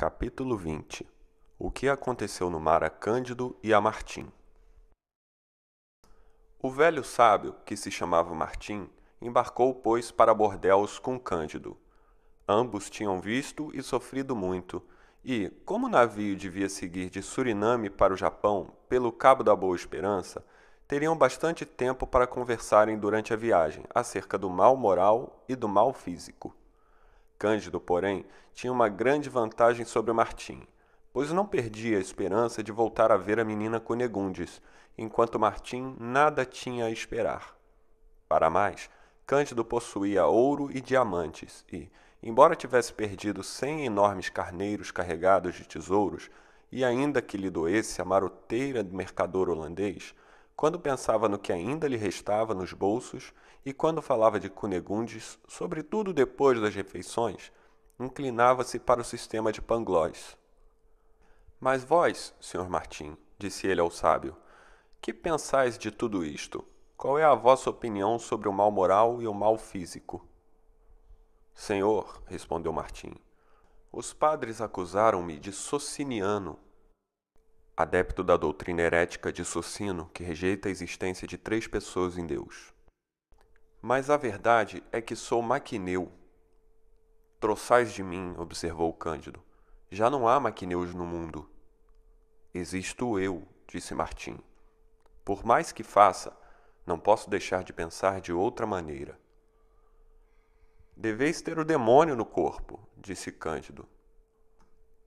Capítulo 20 O que aconteceu no mar a Cândido e a Martim O velho sábio, que se chamava Martim, embarcou, pois, para bordéus com Cândido. Ambos tinham visto e sofrido muito, e, como o navio devia seguir de Suriname para o Japão pelo Cabo da Boa Esperança, teriam bastante tempo para conversarem durante a viagem acerca do mal moral e do mal físico. Cândido, porém, tinha uma grande vantagem sobre Martim, pois não perdia a esperança de voltar a ver a menina Cunegundes, enquanto Martim nada tinha a esperar. Para mais, Cândido possuía ouro e diamantes e, embora tivesse perdido cem enormes carneiros carregados de tesouros, e ainda que lhe doesse a maroteira do mercador holandês, quando pensava no que ainda lhe restava nos bolsos e quando falava de Cunegundes, sobretudo depois das refeições, inclinava-se para o sistema de Pangloss. Mas vós, senhor Martim, disse ele ao sábio, que pensais de tudo isto? Qual é a vossa opinião sobre o mal moral e o mal físico? Senhor, respondeu Martim, os padres acusaram-me de sociniano adepto da doutrina herética de Socino, que rejeita a existência de três pessoas em Deus. Mas a verdade é que sou maquineu. Troçais de mim, observou Cândido. Já não há maquineus no mundo. Existo eu, disse Martim. Por mais que faça, não posso deixar de pensar de outra maneira. Deveis ter o demônio no corpo, disse Cândido.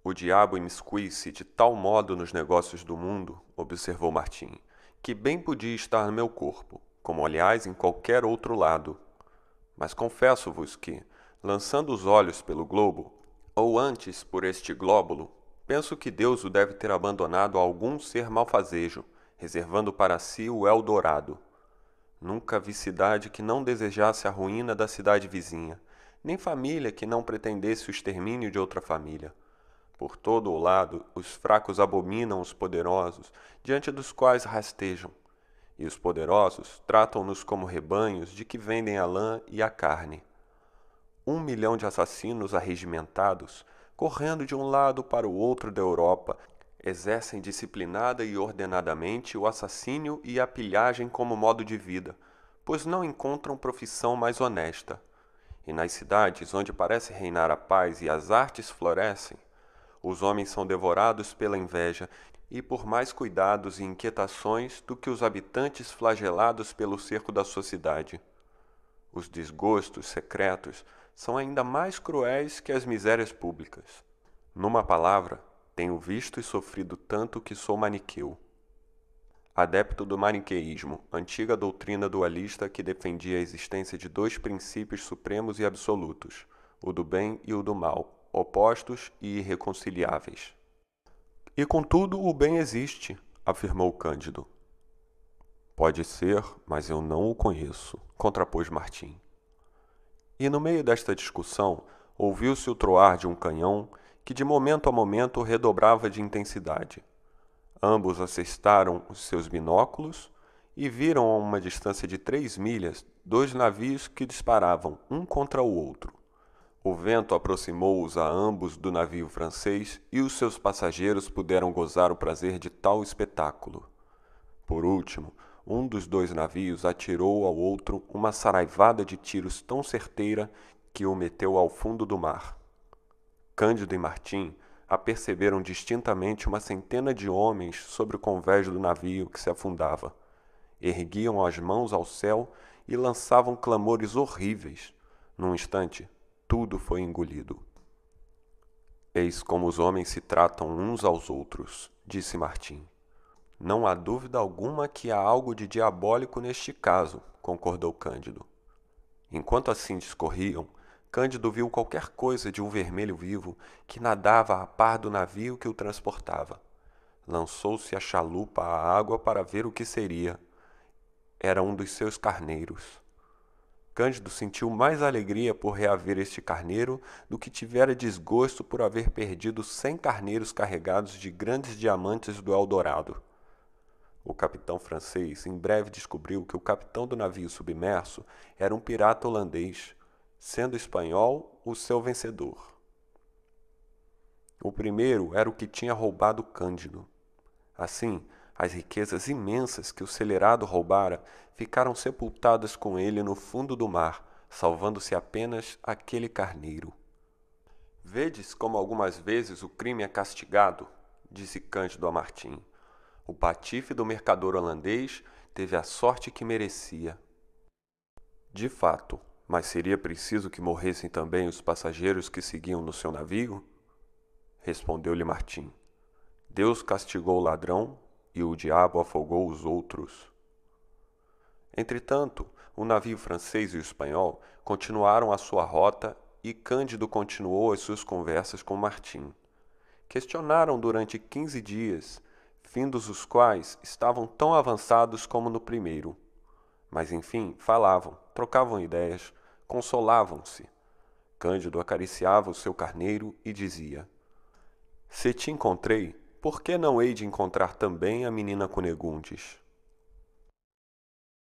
O diabo imiscui-se de tal modo nos negócios do mundo, observou Martim, que bem podia estar no meu corpo, como aliás em qualquer outro lado. Mas confesso-vos que, lançando os olhos pelo globo, ou antes por este glóbulo, penso que Deus o deve ter abandonado a algum ser malfazejo, reservando para si o Eldorado. Nunca vi cidade que não desejasse a ruína da cidade vizinha, nem família que não pretendesse o extermínio de outra família por todo o lado, os fracos abominam os poderosos, diante dos quais rastejam. E os poderosos tratam-nos como rebanhos de que vendem a lã e a carne. Um milhão de assassinos arregimentados, correndo de um lado para o outro da Europa, exercem disciplinada e ordenadamente o assassínio e a pilhagem como modo de vida, pois não encontram profissão mais honesta. E nas cidades onde parece reinar a paz e as artes florescem, os homens são devorados pela inveja e por mais cuidados e inquietações do que os habitantes flagelados pelo cerco da sociedade. Os desgostos secretos são ainda mais cruéis que as misérias públicas. Numa palavra, tenho visto e sofrido tanto que sou maniqueu. Adepto do maniqueísmo, antiga doutrina dualista que defendia a existência de dois princípios supremos e absolutos, o do bem e o do mal, opostos e irreconciliáveis. E contudo, o bem existe, afirmou Cândido. Pode ser, mas eu não o conheço, contrapôs Martim. E no meio desta discussão, ouviu-se o troar de um canhão que de momento a momento redobrava de intensidade. Ambos acestaram os seus binóculos e viram a uma distância de três milhas dois navios que disparavam um contra o outro. O vento aproximou-os a ambos do navio francês e os seus passageiros puderam gozar o prazer de tal espetáculo. Por último, um dos dois navios atirou ao outro uma saraivada de tiros tão certeira que o meteu ao fundo do mar. Cândido e Martim aperceberam distintamente uma centena de homens sobre o convés do navio que se afundava. Erguiam as mãos ao céu e lançavam clamores horríveis. Num instante, tudo foi engolido. Eis como os homens se tratam uns aos outros, disse Martim. Não há dúvida alguma que há algo de diabólico neste caso, concordou Cândido. Enquanto assim discorriam, Cândido viu qualquer coisa de um vermelho vivo que nadava a par do navio que o transportava. Lançou-se a chalupa à água para ver o que seria. Era um dos seus carneiros. Cândido sentiu mais alegria por reaver este carneiro do que tivera desgosto por haver perdido cem carneiros carregados de grandes diamantes do Eldorado. O capitão francês em breve descobriu que o capitão do navio submerso era um pirata holandês, sendo espanhol o seu vencedor. O primeiro era o que tinha roubado Cândido. Assim, as riquezas imensas que o celerado roubara ficaram sepultadas com ele no fundo do mar, salvando-se apenas aquele carneiro. Vedes como algumas vezes o crime é castigado, disse Cândido a Martim. O patife do mercador holandês teve a sorte que merecia. De fato, mas seria preciso que morressem também os passageiros que seguiam no seu navio? Respondeu-lhe Martim. Deus castigou o ladrão e o diabo afogou os outros. Entretanto, o navio francês e o espanhol continuaram a sua rota e Cândido continuou as suas conversas com Martim. Questionaram durante quinze dias, findos os quais estavam tão avançados como no primeiro. Mas enfim, falavam, trocavam ideias, consolavam-se. Cândido acariciava o seu carneiro e dizia: Se te encontrei, por que não hei de encontrar também a menina Cunegundes?